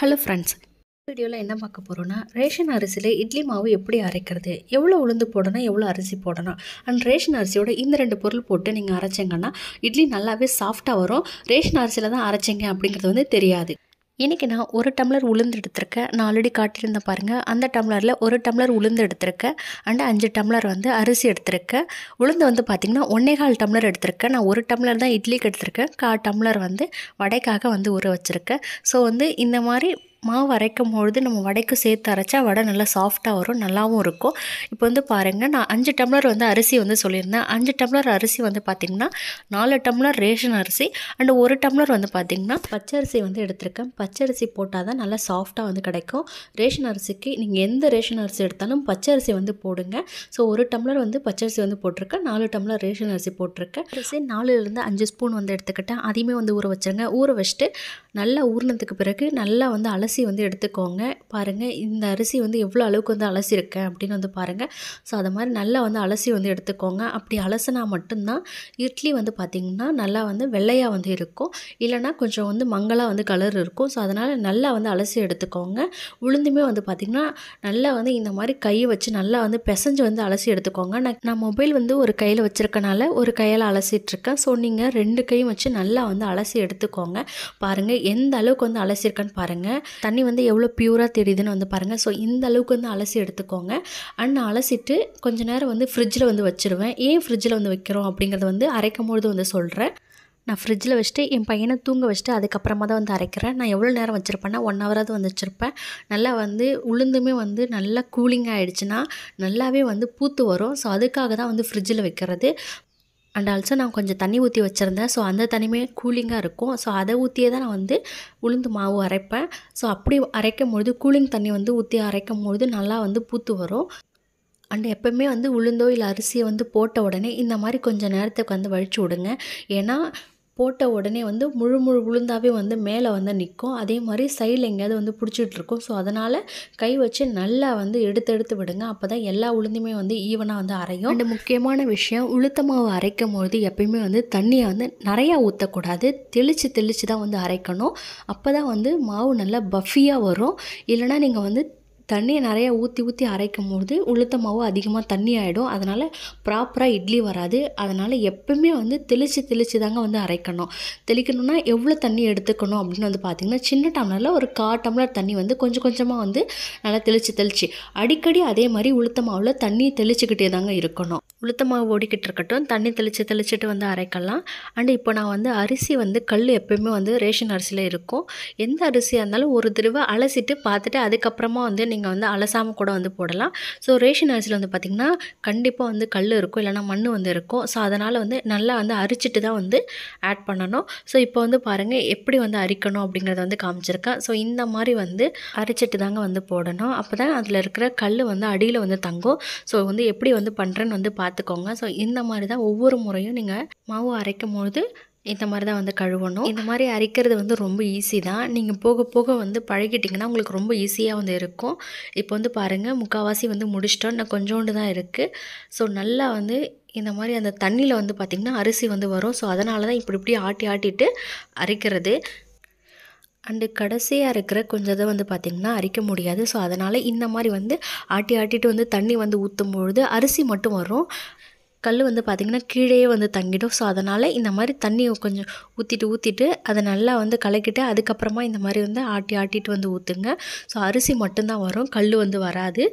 hello friends வீடியோவில் என்ன பார்க்க போகிறோன்னா ரேஷன் அரிசியில் இட்லி மாவு எப்படி அரைக்கிறது எவ்வளோ உளுந்து போடணும் எவ்வளோ அரிசி போடணும் அண்ட் ரேஷன் அரிசியோட இந்த ரெண்டு பொருள் போட்டு நீங்கள் அரைச்சிங்கன்னா இட்லி நல்லாவே சாஃப்டாக வரும் ரேஷன் அரிசியில் தான் அரைச்சிங்க அப்படிங்கிறது வந்து தெரியாது இன்றைக்கி நான் ஒரு டம்ளர் உளுந்து எடுத்திருக்கேன் நான் ஆல்ரெடி காட்டியிருந்தேன் பாருங்கள் அந்த டம்ளரில் ஒரு டம்ளர் உளுந்து எடுத்திருக்கேன் அண்ட் அஞ்சு டம்ளர் வந்து அரிசி எடுத்திருக்கேன் உளுந்து வந்து பார்த்திங்கன்னா கால் டம்ளர் எடுத்திருக்கேன் நான் ஒரு டம்ளர் தான் இட்லிக்கு எடுத்திருக்கேன் கா டம்ளர் வந்து வடைக்காக வந்து ஊற வச்சுருக்கேன் ஸோ வந்து இந்த மாதிரி மாவு அரைக்கும் பொழுது நம்ம வடைக்கு சேர்த்து அரைச்சா வடை நல்லா சாஃப்டாக வரும் நல்லாவும் இருக்கும் இப்போ வந்து பாருங்கள் நான் அஞ்சு டம்ளர் வந்து அரிசி வந்து சொல்லியிருந்தேன் அஞ்சு டம்ளர் அரிசி வந்து பார்த்திங்கன்னா நாலு டம்ளர் ரேஷன் அரிசி அண்டு ஒரு டம்ளர் வந்து பார்த்திங்கன்னா பச்சரிசி வந்து எடுத்திருக்கேன் பச்சரிசி போட்டால் தான் நல்லா சாஃப்டாக வந்து கிடைக்கும் ரேஷன் அரிசிக்கு நீங்கள் எந்த ரேஷன் அரிசி எடுத்தாலும் பச்சரிசி வந்து போடுங்க ஸோ ஒரு டம்ளர் வந்து பச்சரிசி வந்து போட்டிருக்கேன் நாலு டம்ளர் ரேஷன் அரிசி போட்டிருக்கேன் அரிசி நாலுலேருந்து அஞ்சு ஸ்பூன் வந்து எடுத்துக்கிட்டேன் அதையுமே வந்து ஊற வச்சுருங்க ஊற வச்சுட்டு நல்லா ஊர்னதுக்கு பிறகு நல்லா வந்து அலசி அலசி வந்து எடுத்துக்கோங்க பாருங்கள் இந்த அரிசி வந்து எவ்வளோ அளவுக்கு வந்து அலசியிருக்கேன் அப்படின்னு வந்து பாருங்கள் ஸோ அதை மாதிரி நல்லா வந்து அலசி வந்து எடுத்துக்கோங்க அப்படி அலசினா மட்டும்தான் இட்லி வந்து பார்த்திங்கன்னா நல்லா வந்து வெள்ளையாக வந்து இருக்கும் இல்லைனா கொஞ்சம் வந்து மங்களாக வந்து கலர் இருக்கும் ஸோ அதனால் நல்லா வந்து அலசி எடுத்துக்கோங்க உளுந்துமே வந்து பார்த்திங்கன்னா நல்லா வந்து இந்த மாதிரி கையை வச்சு நல்லா வந்து பிசைஞ்சு வந்து அலசி எடுத்துக்கோங்க நான் நான் மொபைல் வந்து ஒரு கையில் வச்சுருக்கனால ஒரு கையில் அலசிட்ருக்கேன் ஸோ நீங்கள் ரெண்டு கையும் வச்சு நல்லா வந்து அலசி எடுத்துக்கோங்க பாருங்கள் எந்த அளவுக்கு வந்து அலசியிருக்கேன்னு பாருங்கள் தண்ணி வந்து எவ்வளோ பியூராக தெரியுதுன்னு வந்து பாருங்கள் ஸோ இந்த அளவுக்கு வந்து அலசி எடுத்துக்கோங்க அண்ட் அலசிட்டு கொஞ்ச நேரம் வந்து ஃப்ரிட்ஜில் வந்து வச்சுருவேன் ஏன் ஃப்ரிட்ஜில் வந்து வைக்கிறோம் அப்படிங்கிறத வந்து அரைக்கும் பொழுது வந்து சொல்கிறேன் நான் ஃப்ரிட்ஜில் வச்சுட்டு என் பையனை தூங்க வச்சுட்டு அதுக்கப்புறமா தான் வந்து அரைக்கிறேன் நான் எவ்வளோ நேரம் வச்சுருப்பேன்னா ஒன் ஹவராவது வந்து வச்சுருப்பேன் நல்லா வந்து உளுந்துமே வந்து நல்லா கூலிங் ஆகிடுச்சுன்னா நல்லாவே வந்து பூத்து வரும் ஸோ அதுக்காக தான் வந்து ஃப்ரிட்ஜில் வைக்கிறது அண்ட் ஆல்சோ நான் கொஞ்சம் தண்ணி ஊற்றி வச்சுருந்தேன் ஸோ அந்த தண்ணியுமே கூலிங்காக இருக்கும் ஸோ அதை ஊற்றியே தான் நான் வந்து உளுந்து மாவு அரைப்பேன் ஸோ அப்படி அரைக்கும் பொழுது கூலிங் தண்ணி வந்து ஊற்றி அரைக்கும் பொழுது நல்லா வந்து பூத்து வரும் அண்ட் எப்போவுமே வந்து உளுந்தோ இல்லை அரிசியை வந்து போட்ட உடனே இந்த மாதிரி கொஞ்சம் நேரத்துக்கு வந்து வழித்து விடுங்க ஏன்னா போட்ட உடனே வந்து முழு முழு விழுந்தாவே வந்து மேலே வந்து நிற்கும் அதே மாதிரி சைடில் எங்கேயாவது வந்து இருக்கும் ஸோ அதனால் கை வச்சு நல்லா வந்து எடுத்து எடுத்து விடுங்க அப்போ தான் எல்லா உளுந்துமே வந்து ஈவனாக வந்து அரையும் அண்ட் முக்கியமான விஷயம் உளுத்த மாவு அரைக்கும் பொழுது எப்பயுமே வந்து தண்ணியை வந்து நிறையா ஊற்றக்கூடாது தெளித்து தெளித்து தான் வந்து அரைக்கணும் அப்போ தான் வந்து மாவு நல்லா பஃபியாக வரும் இல்லைனா நீங்கள் வந்து தண்ணியை நிறையா ஊற்றி ஊற்றி அரைக்கும் போது உளுத்த மாவு அதிகமாக தண்ணி ஆகிடும் அதனால் ப்ராப்பராக இட்லி வராது அதனால் எப்பவுமே வந்து தெளித்து தெளித்து தாங்க வந்து அரைக்கணும் தெளிக்கணும்னா எவ்வளோ தண்ணி எடுத்துக்கணும் அப்படின்னு வந்து பார்த்திங்கன்னா சின்ன டம்ளரில் ஒரு கா டம்ளர் தண்ணி வந்து கொஞ்சம் கொஞ்சமாக வந்து நல்லா தெளித்து தெளித்து அடிக்கடி அதே மாதிரி உளுத்த மாவில் தண்ணி தெளிச்சுக்கிட்டே தாங்க இருக்கணும் உளுத்த மாவு ஓடிக்கிட்டு இருக்கட்டும் தண்ணி தெளித்து தெளிச்சுட்டு வந்து அரைக்கலாம் அண்டு இப்போ நான் வந்து அரிசி வந்து கல் எப்பயுமே வந்து ரேஷன் அரிசியில் இருக்கும் எந்த அரிசியாக இருந்தாலும் ஒரு தடவை அலசிட்டு பார்த்துட்டு அதுக்கப்புறமா வந்து நீங்கள் நீங்கள் வந்து அலசாமல் கூட வந்து போடலாம் ஸோ ரேஷன் அரிசியில் வந்து பார்த்திங்கன்னா கண்டிப்பாக வந்து கல் இருக்கும் இல்லைனா மண் வந்து இருக்கும் ஸோ அதனால் வந்து நல்லா வந்து அரிச்சிட்டு தான் வந்து ஆட் பண்ணணும் ஸோ இப்போ வந்து பாருங்கள் எப்படி வந்து அரிக்கணும் அப்படிங்கிறத வந்து காமிச்சிருக்கேன் ஸோ இந்த மாதிரி வந்து அரிச்சிட்டு தாங்க வந்து போடணும் அப்போ தான் அதில் இருக்கிற கல் வந்து அடியில் வந்து தங்கும் ஸோ வந்து எப்படி வந்து பண்ணுறேன்னு வந்து பார்த்துக்கோங்க ஸோ இந்த மாதிரி தான் ஒவ்வொரு முறையும் நீங்கள் மாவு அரைக்கும் பொழுது இந்த மாதிரி தான் வந்து கழுவணும் இந்த மாதிரி அரைக்கிறது வந்து ரொம்ப ஈஸி தான் நீங்கள் போக போக வந்து பழகிட்டிங்கன்னா உங்களுக்கு ரொம்ப ஈஸியாக வந்து இருக்கும் இப்போ வந்து பாருங்கள் முக்கால்வாசி வந்து முடிச்சிட்டோம் இன்னும் கொஞ்சோண்டு தான் இருக்குது ஸோ நல்லா வந்து இந்த மாதிரி அந்த தண்ணியில் வந்து பார்த்திங்கன்னா அரிசி வந்து வரும் ஸோ அதனால தான் இப்படி இப்படி ஆட்டி ஆட்டிட்டு அரைக்கிறது அண்டு கடைசியாக இருக்கிற கொஞ்சம் இதை வந்து பார்த்திங்கன்னா அரிக்க முடியாது ஸோ அதனால் இந்த மாதிரி வந்து ஆட்டி ஆட்டிட்டு வந்து தண்ணி வந்து ஊற்றும் பொழுது அரிசி மட்டும் வரும் கல் வந்து பார்த்திங்கன்னா கீழேயே வந்து தங்கிடும் ஸோ அதனால் இந்த மாதிரி தண்ணி கொஞ்சம் ஊற்றிட்டு ஊற்றிட்டு அதை நல்லா வந்து கலக்கிட்டு அதுக்கப்புறமா இந்த மாதிரி வந்து ஆட்டி ஆட்டிட்டு வந்து ஊற்றுங்க ஸோ அரிசி மட்டும்தான் வரும் கல் வந்து வராது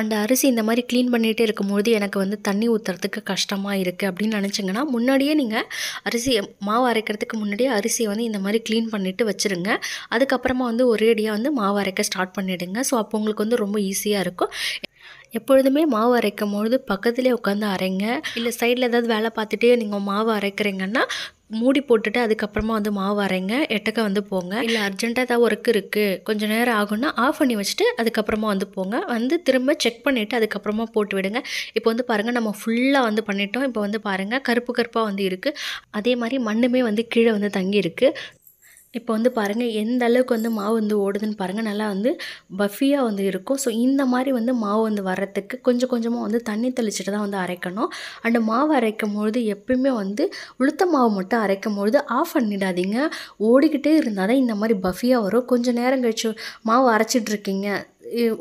அந்த அரிசி இந்த மாதிரி க்ளீன் பண்ணிகிட்டே இருக்கும்பொழுது எனக்கு வந்து தண்ணி ஊற்றுறதுக்கு கஷ்டமாக இருக்குது அப்படின்னு நினச்சிங்கன்னா முன்னாடியே நீங்கள் அரிசி மாவு அரைக்கிறதுக்கு முன்னாடியே அரிசியை வந்து இந்த மாதிரி க்ளீன் பண்ணிவிட்டு வச்சுருங்க அதுக்கப்புறமா வந்து ஒரேடியாக வந்து மாவு அரைக்க ஸ்டார்ட் பண்ணிவிடுங்க ஸோ அப்போ உங்களுக்கு வந்து ரொம்ப ஈஸியாக இருக்கும் எப்பொழுதுமே மாவு அரைக்கும் பொழுது பக்கத்துலேயே உட்காந்து அரைங்க இல்லை சைடில் ஏதாவது வேலை பார்த்துட்டே நீங்கள் மாவு அரைக்கிறீங்கன்னா மூடி போட்டுட்டு அதுக்கப்புறமா வந்து மாவு அரைங்க எட்டக்க வந்து போங்க இல்லை அர்ஜென்ட்டாக ஏதாவது ஒர்க் இருக்குது கொஞ்சம் நேரம் ஆகும்னா ஆஃப் பண்ணி வச்சுட்டு அதுக்கப்புறமா வந்து போங்க வந்து திரும்ப செக் பண்ணிவிட்டு அதுக்கப்புறமா போட்டு விடுங்க இப்போ வந்து பாருங்கள் நம்ம ஃபுல்லாக வந்து பண்ணிட்டோம் இப்போ வந்து பாருங்கள் கருப்பு கருப்பாக வந்து இருக்குது அதே மாதிரி மண்ணுமே வந்து கீழே வந்து தங்கி இருக்குது இப்போ வந்து பாருங்கள் எந்த அளவுக்கு வந்து மாவு வந்து ஓடுதுன்னு பாருங்கள் நல்லா வந்து பஃபியாக வந்து இருக்கும் ஸோ இந்த மாதிரி வந்து மாவு வந்து வர்றதுக்கு கொஞ்சம் கொஞ்சமாக வந்து தண்ணி தெளிச்சுட்டு தான் வந்து அரைக்கணும் அண்டு மாவு அரைக்கும் பொழுது எப்பயுமே வந்து உளுத்த மாவு மட்டும் அரைக்கும் பொழுது ஆஃப் பண்ணிடாதீங்க ஓடிக்கிட்டே இருந்தால் தான் இந்த மாதிரி பஃபியாக வரும் கொஞ்சம் நேரம் கழிச்சு மாவு அரைச்சிட்ருக்கீங்க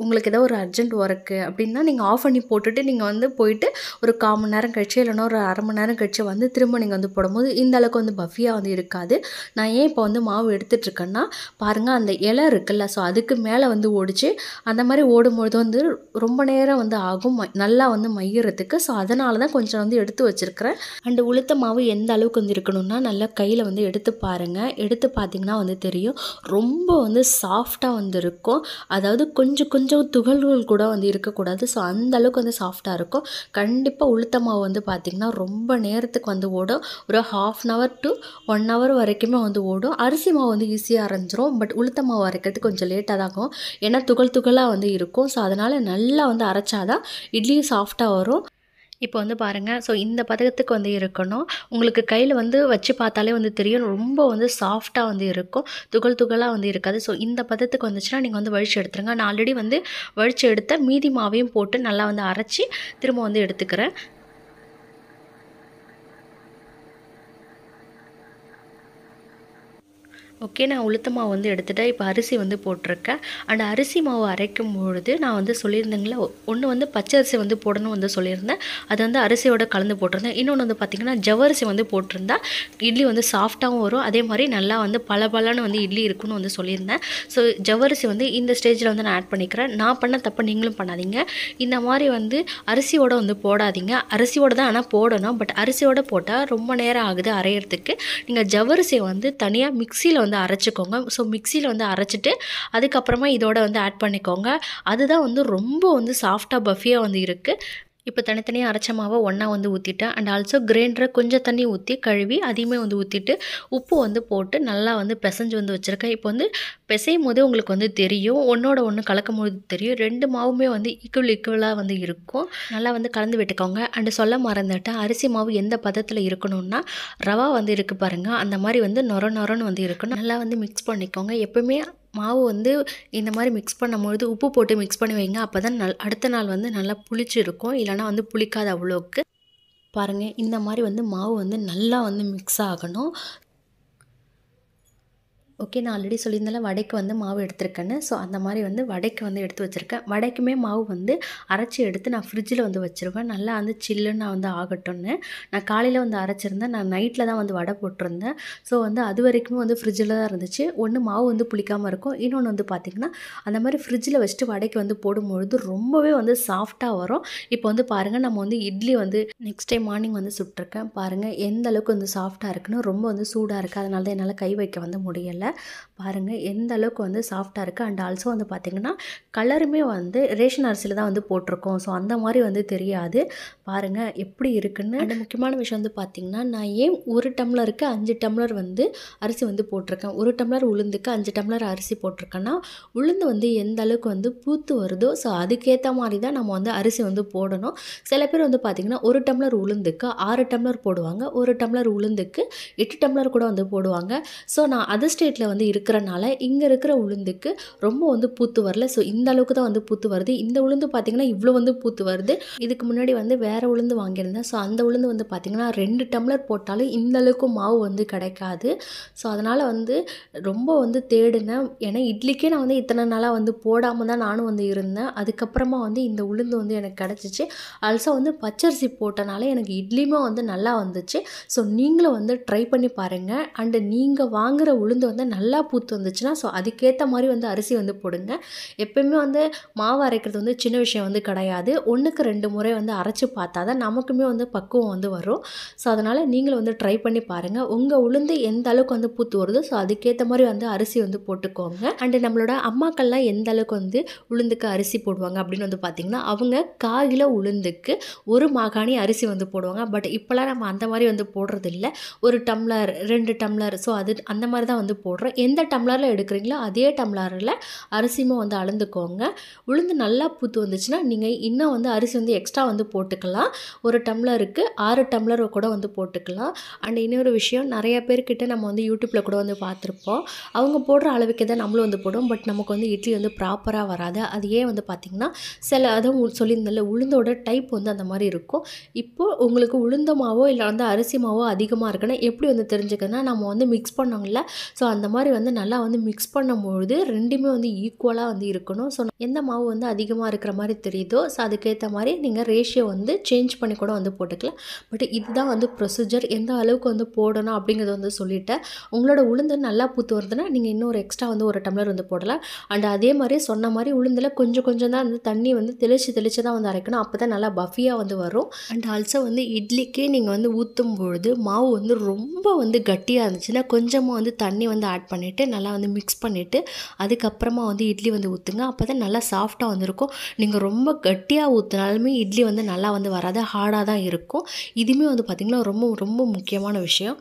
உங்களுக்கு ஏதோ ஒரு அர்ஜென்ட் ஒர்க்கு அப்படின்னா நீங்கள் ஆஃப் பண்ணி போட்டுட்டு நீங்கள் வந்து போயிட்டு ஒரு கால் மணி நேரம் கழிச்சு இல்லைன்னா ஒரு அரை மணி நேரம் கழிச்சு வந்து திரும்ப நீங்கள் வந்து போடும்போது இந்த அளவுக்கு வந்து பஃபியாக வந்து இருக்காது நான் ஏன் இப்போ வந்து மாவு எடுத்துகிட்ருக்கேன்னா பாருங்கள் அந்த இலை இருக்குல்ல ஸோ அதுக்கு மேலே வந்து ஓடிச்சு அந்த மாதிரி ஓடும்பொழுது வந்து ரொம்ப நேரம் வந்து ஆகும் நல்லா வந்து மையிறதுக்கு ஸோ அதனால தான் கொஞ்சம் வந்து எடுத்து வச்சுருக்கிறேன் அண்டு உளுத்த மாவு எந்த அளவுக்கு வந்து இருக்கணும்னா நல்லா கையில் வந்து எடுத்து பாருங்கள் எடுத்து பார்த்திங்கன்னா வந்து தெரியும் ரொம்ப வந்து சாஃப்டாக வந்து இருக்கும் அதாவது கொஞ்சம் கொஞ்சம் கொஞ்சம் துகள்கள் கூட வந்து இருக்கக்கூடாது ஸோ அந்த அளவுக்கு வந்து சாஃப்டாக இருக்கும் கண்டிப்பாக உளுத்த மாவு வந்து பார்த்திங்கன்னா ரொம்ப நேரத்துக்கு வந்து ஓடும் ஒரு half an hour to one hour வரைக்குமே வந்து ஓடும் அரிசி மாவு வந்து ஈஸியாக அரைஞ்சிரும் பட் உளுத்த மாவு அரைக்கிறது கொஞ்சம் லேட்டாக தான் ஆகும் ஏன்னா துகள் துகளாக வந்து இருக்கும் ஸோ அதனால் நல்லா வந்து அரைச்சாதான் இட்லியும் சாஃப்டாக வரும் இப்போ வந்து பாருங்கள் ஸோ இந்த பதக்கத்துக்கு வந்து இருக்கணும் உங்களுக்கு கையில் வந்து வச்சு பார்த்தாலே வந்து தெரியும் ரொம்ப வந்து சாஃப்டாக வந்து இருக்கும் துகள் துகளாக வந்து இருக்காது ஸோ இந்த பதத்துக்கு வந்துச்சுன்னா நீங்கள் வந்து வழிச்சு எடுத்துருங்க நான் ஆல்ரெடி வந்து வழிச்சு எடுத்த மீதி மாவையும் போட்டு நல்லா வந்து அரைச்சி திரும்ப வந்து எடுத்துக்கிறேன் ஓகே நான் உளுத்த மாவு வந்து எடுத்துகிட்டேன் இப்போ அரிசி வந்து போட்டிருக்கேன் அண்ட் அரிசி மாவு அரைக்கும் பொழுது நான் வந்து சொல்லியிருந்தேங்களே ஒன்று வந்து பச்சை அரிசி வந்து போடணும் வந்து சொல்லியிருந்தேன் அது வந்து அரிசியோட கலந்து போட்டிருந்தேன் இன்னொன்று வந்து பார்த்திங்கன்னா ஜவரிசி வந்து போட்டிருந்தா இட்லி வந்து சாஃப்டாகவும் வரும் அதே மாதிரி நல்லா வந்து பல பலன்னு வந்து இட்லி இருக்குன்னு வந்து சொல்லியிருந்தேன் ஸோ ஜவரிசி வந்து இந்த ஸ்டேஜில் வந்து நான் ஆட் பண்ணிக்கிறேன் நான் பண்ண தப்பு நீங்களும் பண்ணாதீங்க இந்த மாதிரி வந்து அரிசியோட வந்து போடாதீங்க அரிசியோட தான் ஆனால் போடணும் பட் அரிசியோட போட்டால் ரொம்ப நேரம் ஆகுது அரைகிறதுக்கு நீங்கள் ஜவரிசியை வந்து தனியாக மிக்சியில் வந்து வந்து அரைச்சிக்கோங்க ஸோ மிக்சியில் வந்து அரைச்சிட்டு அதுக்கப்புறமா இதோட வந்து ஆட் பண்ணிக்கோங்க அதுதான் வந்து ரொம்ப வந்து சாஃப்டாக பஃபியாக வந்து இருக்குது இப்போ தனித்தனியாக அரைச்ச மாவை ஒன்றா வந்து ஊற்றிட்டேன் அண்ட் ஆல்சோ கிரைண்டரை கொஞ்சம் தண்ணி ஊற்றி கழுவி அதையுமே வந்து ஊற்றிட்டு உப்பு வந்து போட்டு நல்லா வந்து பிசைஞ்சு வந்து வச்சுருக்கேன் இப்போ வந்து பிசையும் போதே உங்களுக்கு வந்து தெரியும் ஒன்றோட ஒன்று கலக்கும் போது தெரியும் ரெண்டு மாவுமே வந்து ஈக்குவல் ஈக்குவலாக வந்து இருக்கும் நல்லா வந்து கலந்து விட்டுக்கோங்க அண்டு சொல்ல மறந்துட்டேன் அரிசி மாவு எந்த பதத்தில் இருக்கணும்னா ரவா வந்து இருக்குது பாருங்கள் அந்த மாதிரி வந்து நொர நொரன்னு வந்து இருக்கணும் நல்லா வந்து மிக்ஸ் பண்ணிக்கோங்க எப்போவுமே மாவு வந்து இந்த மாதிரி மிக்ஸ் பண்ணும்பொழுது உப்பு போட்டு மிக்ஸ் பண்ணி வைங்க அப்போ தான் நல் அடுத்த நாள் வந்து நல்லா புளிச்சிருக்கும் இல்லைனா வந்து புளிக்காத அவ்வளோக்கு பாருங்கள் இந்த மாதிரி வந்து மாவு வந்து நல்லா வந்து மிக்ஸ் ஆகணும் ஓகே நான் ஆல்ரெடி சொல்லியிருந்தாலும் வடைக்கு வந்து மாவு எடுத்திருக்கேன்னு ஸோ அந்த மாதிரி வந்து வடைக்கு வந்து எடுத்து வச்சுருக்கேன் வடைக்குமே மாவு வந்து அரைச்சி எடுத்து நான் ஃப்ரிட்ஜில் வந்து வச்சுருவேன் நல்லா வந்து சில்லுன்னு நான் வந்து ஆகட்டும்னு நான் காலையில் வந்து அரைச்சிருந்தேன் நான் நைட்டில் தான் வந்து வடை போட்டிருந்தேன் ஸோ வந்து அது வரைக்குமே வந்து ஃப்ரிட்ஜில் தான் இருந்துச்சு ஒன்று மாவு வந்து புளிக்காமல் இருக்கும் இன்னொன்று வந்து பார்த்திங்கன்னா அந்த மாதிரி ஃப்ரிட்ஜில் வச்சுட்டு வடைக்கு வந்து போடும்பொழுது ரொம்பவே வந்து சாஃப்டாக வரும் இப்போ வந்து பாருங்கள் நம்ம வந்து இட்லி வந்து நெக்ஸ்ட் டைம் மார்னிங் வந்து சுட்டிருக்கேன் பாருங்கள் எந்த அளவுக்கு வந்து சாஃப்டாக இருக்குன்னு ரொம்ப வந்து சூடாக இருக்குது அதனால தான் என்னால் கை வைக்க வந்து முடியலை பாருங்கள் எந்த அளவுக்கு வந்து சாஃப்டாக இருக்குது அண்ட் ஆல்சோ வந்து பார்த்திங்கன்னா கலருமே வந்து ரேஷன் அரிசியில் தான் வந்து போட்டிருக்கோம் ஸோ அந்த மாதிரி வந்து தெரியாது பாருங்கள் எப்படி இருக்குன்னு அண்ட் முக்கியமான விஷயம் வந்து பார்த்திங்கன்னா நான் ஏன் ஒரு டம்ளருக்கு அஞ்சு டம்ளர் வந்து அரிசி வந்து போட்டிருக்கேன் ஒரு டம்ளர் உளுந்துக்கு அஞ்சு டம்ளர் அரிசி போட்டிருக்கேன்னா உளுந்து வந்து எந்த அளவுக்கு வந்து பூத்து வருதோ ஸோ அதுக்கேற்ற மாதிரி தான் நம்ம வந்து அரிசி வந்து போடணும் சில பேர் வந்து பார்த்திங்கன்னா ஒரு டம்ளர் உளுந்துக்கு ஆறு டம்ளர் போடுவாங்க ஒரு டம்ளர் உளுந்துக்கு எட்டு டம்ளர் கூட வந்து போடுவாங்க ஸோ நான் அதர் ஸ்டேட் வீட்டில் வந்து இருக்கிறனால இங்கே இருக்கிற உளுந்துக்கு ரொம்ப வந்து பூத்து வரல ஸோ இந்த அளவுக்கு தான் வந்து பூத்து வருது இந்த உளுந்து பார்த்திங்கன்னா இவ்வளோ வந்து பூத்து வருது இதுக்கு முன்னாடி வந்து வேறு உளுந்து வாங்கியிருந்தேன் ஸோ அந்த உளுந்து வந்து பார்த்திங்கன்னா ரெண்டு டம்ளர் போட்டாலும் இந்த அளவுக்கு மாவு வந்து கிடைக்காது ஸோ அதனால் வந்து ரொம்ப வந்து தேடினேன் ஏன்னா இட்லிக்கே நான் வந்து இத்தனை நாளாக வந்து போடாமல் தான் நானும் வந்து இருந்தேன் அதுக்கப்புறமா வந்து இந்த உளுந்து வந்து எனக்கு கிடச்சிச்சு அல்சோ வந்து பச்சரிசி போட்டனால எனக்கு இட்லியுமே வந்து நல்லா வந்துச்சு ஸோ நீங்களும் வந்து ட்ரை பண்ணி பாருங்கள் அண்டு நீங்கள் வாங்குகிற உளுந்து வந்து நல்லா பூத்து வந்துச்சுன்னா ஸோ அதுக்கேற்ற மாதிரி வந்து அரிசி வந்து போடுங்க எப்பயுமே வந்து மாவு அரைக்கிறது வந்து சின்ன விஷயம் வந்து கிடையாது ஒன்றுக்கு ரெண்டு முறை வந்து அரைச்சி பார்த்தா தான் நமக்குமே வந்து பக்குவம் வந்து வரும் ஸோ அதனால் நீங்களும் வந்து ட்ரை பண்ணி பாருங்கள் உங்கள் உளுந்து எந்த அளவுக்கு வந்து பூத்து வருதோ ஸோ அதுக்கேற்ற மாதிரி வந்து அரிசி வந்து போட்டுக்கோங்க அண்டு நம்மளோட அம்மாக்கள்லாம் எந்த அளவுக்கு வந்து உளுந்துக்கு அரிசி போடுவாங்க அப்படின்னு வந்து பார்த்திங்கன்னா அவங்க காகில உளுந்துக்கு ஒரு மாகாணி அரிசி வந்து போடுவாங்க பட் இப்போலாம் நம்ம அந்த மாதிரி வந்து போடுறதில்ல ஒரு டம்ளர் ரெண்டு டம்ளர் ஸோ அது அந்த மாதிரி தான் வந்து போடுறோம் போடுறேன் எந்த டம்ளரில் எடுக்கிறீங்களோ அதே டம்ளரில் அரிசியுமே வந்து அளந்துக்கோங்க உளுந்து நல்லா பூத்து வந்துச்சுன்னா நீங்கள் இன்னும் வந்து அரிசி வந்து எக்ஸ்ட்ரா வந்து போட்டுக்கலாம் ஒரு டம்ளருக்கு ஆறு டம்ளர் கூட வந்து போட்டுக்கலாம் அண்ட் இன்னொரு விஷயம் நிறைய பேர்கிட்ட நம்ம வந்து யூடியூப்பில் கூட வந்து பார்த்துருப்போம் அவங்க போடுற அளவுக்கு தான் நம்மளும் வந்து போடுவோம் பட் நமக்கு வந்து இட்லி வந்து ப்ராப்பராக வராது அது ஏன் வந்து பார்த்திங்கன்னா சில அதுவும் சொல்லியிருந்தால உளுந்தோட டைப் வந்து அந்த மாதிரி இருக்கும் இப்போது உங்களுக்கு உளுந்த மாவோ இல்லை வந்து அரிசி மாவோ அதிகமாக இருக்குன்னா எப்படி வந்து தெரிஞ்சுக்கணும் நம்ம வந்து மிக்ஸ் பண்ணோம்ல ஸோ அந்த மாதிரி வந்து நல்லா வந்து மிக்ஸ் பண்ணும்பொழுது ரெண்டுமே வந்து ஈக்குவலாக வந்து இருக்கணும் ஸோ எந்த மாவு வந்து அதிகமாக இருக்கிற மாதிரி தெரியுதோ ஸோ அதுக்கேற்ற மாதிரி நீங்கள் ரேஷியோ வந்து சேஞ்ச் பண்ணி கூட வந்து போட்டுக்கலாம் பட் இதுதான் வந்து ப்ரொசீஜர் எந்த அளவுக்கு வந்து போடணும் அப்படிங்கிறத வந்து சொல்லிவிட்டேன் உங்களோட உளுந்து நல்லா பூத்து வருதுன்னா நீங்கள் இன்னொரு எக்ஸ்ட்ரா வந்து ஒரு டம்ளர் வந்து போடலாம் அண்ட் அதே மாதிரி சொன்ன மாதிரி உளுந்தில் கொஞ்சம் கொஞ்சம் தான் வந்து தண்ணி வந்து தெளிச்சு தெளித்து தான் வந்து அரைக்கணும் அப்போ தான் நல்லா பஃபியாக வந்து வரும் அண்ட் ஆல்சோ வந்து இட்லிக்கே நீங்கள் வந்து ஊற்றும் பொழுது மாவு வந்து ரொம்ப வந்து கட்டியாக இருந்துச்சுன்னா கொஞ்சமாக வந்து தண்ணி வந்து ஆட் பண்ணிவிட்டு நல்லா வந்து மிக்ஸ் பண்ணிவிட்டு அதுக்கப்புறமா வந்து இட்லி வந்து ஊற்றுங்க அப்போ தான் நல்லா சாஃப்டாக வந்துருக்கும் நீங்கள் ரொம்ப கட்டியாக ஊற்றினாலுமே இட்லி வந்து நல்லா வந்து வராது ஹார்டாக தான் இருக்கும் இதுவுமே வந்து பார்த்திங்கன்னா ரொம்ப ரொம்ப முக்கியமான விஷயம்